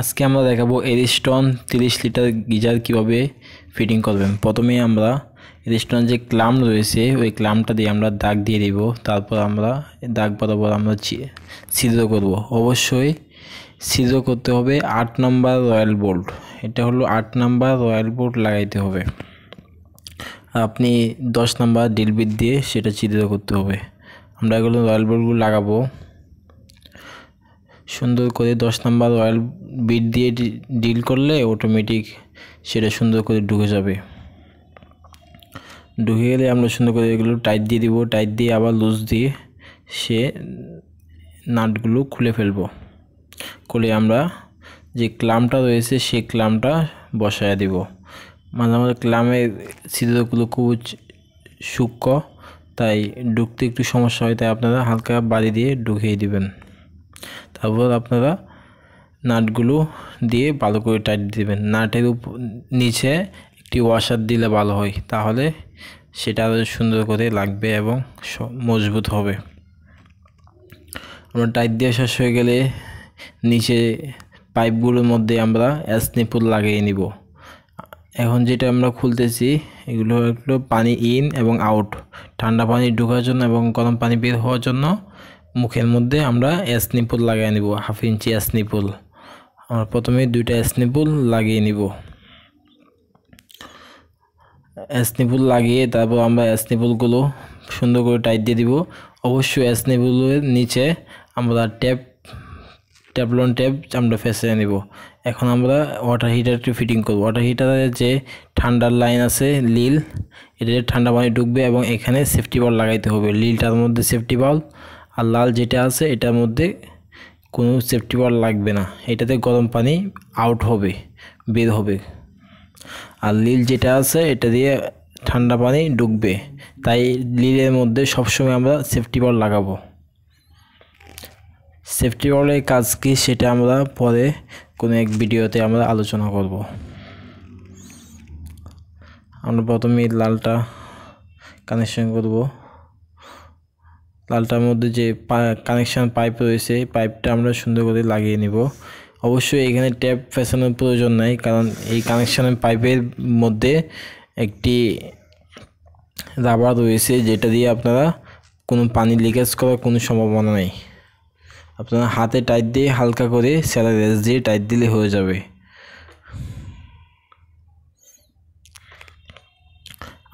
আজকে আমরা দেখাবো এরিস্টন তিরিশ লিটার গিজার কিভাবে ফিটিং করবেন প্রথমে আমরা এরিস্টন যে ক্লাম রয়েছে ওই ক্লামটা দিয়ে আমরা দাগ দিয়ে দেবো তারপর আমরা দাগ বরাবর আমরা ছিদ্র করব অবশ্যই ছিদ্র করতে হবে আট নম্বর রয়্যাল বোল্ট এটা হলো আট নম্বর রয়্যাল বোল্ট লাগাইতে হবে আপনি দশ নম্বর ডিলবিট দিয়ে সেটা ছিদ্র করতে হবে আমরা এগুলো রয়্যাল বোল্টগুলো লাগাবো সুন্দর করে দশ নাম্বার অয়েল বিট দিয়ে ডিল করলে অটোমেটিক সেটা সুন্দর করে ঢুকে যাবে ঢুকে গেলে আমরা সুন্দর করে এগুলো টাইট দিয়ে দিব টাইট দিয়ে আবার লুজ দিয়ে সে নাটগুলো খুলে ফেলবো খুলে আমরা যে ক্লামটা রয়েছে সেই ক্লামটা বসায় দিব মাঝে মাঝে ক্লামের ছিদ্রগুলো খুব সূক্ষ্ম তাই ঢুকতে একটু সমস্যা হয় তাই আপনারা হালকা বাড়ি দিয়ে ঢুকিয়ে দেবেন তারপর আপনারা নাটগুলো দিয়ে ভালো করে টাইট দেবেন নাটের নিচে একটি ওয়াশার দিলে ভালো হয় তাহলে সেটা আরও সুন্দর করে লাগবে এবং মজবুত হবে আমরা টাইট দিয়ে শেষ হয়ে গেলে নিচে পাইপগুলোর মধ্যে আমরা স্নেপুল লাগিয়ে নিব এখন যেটা আমরা খুলতেছি এগুলো হলো পানি ইন এবং আউট ঠান্ডা পানি ঢোকার জন্য এবং গরম পানি বের হওয়ার জন্য মুখের মধ্যে আমরা স্নিপুল লাগিয়ে নিব হাফ ইঞ্চি স্নিপুল আমরা প্রথমে দুইটা স্নিপুল লাগিয়ে নিব স্নিপুল লাগিয়ে তারপর আমরা স্নিপুলগুলো সুন্দর করে টাইট দিয়ে দিব অবশ্যই স্নিপুলের নিচে আমরা ট্যাপ ট্যাবলন ট্যাপ আমরা ফেসে নিব এখন আমরা ওয়াটার হিটারটি ফিটিং করব ওয়াটার হিটারের যে ঠান্ডার লাইন আছে লিল এটাতে ঠান্ডা পানি ঢুকবে এবং এখানে সেফটি বাল্ব লাগাইতে হবে লিলটার মধ্যে সেফটি বাল্ব আর লাল যেটা আছে এটার মধ্যে কোনো সেফটি বার লাগবে না এটাতে গরম পানি আউট হবে বের হবে আর লিল যেটা আছে এটা দিয়ে ঠান্ডা পানি ডুববে তাই লিলের মধ্যে সবসময় আমরা সেফটি বার লাগাবো সেফটি বারের কাজ কি সেটা আমরা পরে কোনো এক ভিডিওতে আমরা আলোচনা করব আমরা প্রথমে লালটা কানেকশন করবো লালটার মধ্যে যে কানেকশান পাইপ রয়েছে পাইপটা আমরা সুন্দর করে লাগিয়ে নিব অবশ্যই এখানে ট্যাপ ফেসানোর প্রয়োজন নাই কারণ এই কানেকশানের পাইপের মধ্যে একটি রাবার রয়েছে যেটা দিয়ে আপনারা কোনো পানি লিকেজ করার কোনো সম্ভাবনা নেই আপনারা হাতে টাইট দিয়ে হালকা করে স্যালার রেস দিয়ে টাইট দিলে হয়ে যাবে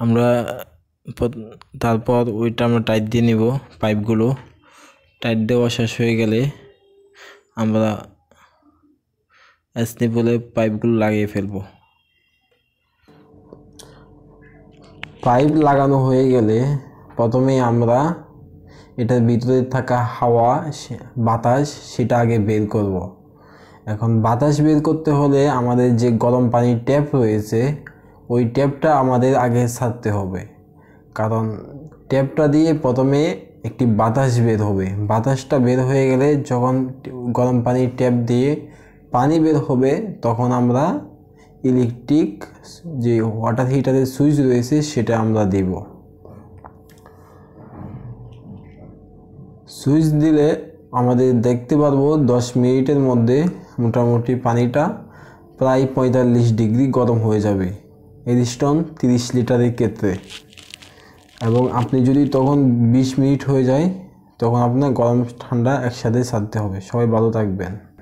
আমরা তারপর ওইটা আমরা টাইট দিয়ে নিব পাইপগুলো টাইট দেওয়া শেষ হয়ে গেলে আমরা এসনি বলে পাইপগুলো লাগিয়ে ফেলব পাইপ লাগানো হয়ে গেলে প্রথমে আমরা এটার ভিতরে থাকা হাওয়া বাতাস সেটা আগে বের করব। এখন বাতাস বের করতে হলে আমাদের যে গরম পানির ট্যাপ রয়েছে ওই ট্যাপটা আমাদের আগে ছাড়তে হবে কারণ ট্যাপটা দিয়ে প্রথমে একটি বাতাস বের হবে বাতাসটা বের হয়ে গেলে যখন গরম পানির ট্যাপ দিয়ে পানি বের হবে তখন আমরা ইলেকট্রিক যে ওয়াটার হিটারের সুইচ রয়েছে সেটা আমরা দেব সুইচ দিলে আমাদের দেখতে পারবো দশ মিনিটের মধ্যে মোটামুটি পানিটা প্রায় পঁয়তাল্লিশ ডিগ্রি গরম হয়ে যাবে এরিস্টন তিরিশ লিটারের ক্ষেত্রে এবং আপনি যদি তখন ২০ মিনিট হয়ে যায় তখন আপনার গরম ঠান্ডা একসাথে ছাড়তে হবে সবাই ভালো থাকবেন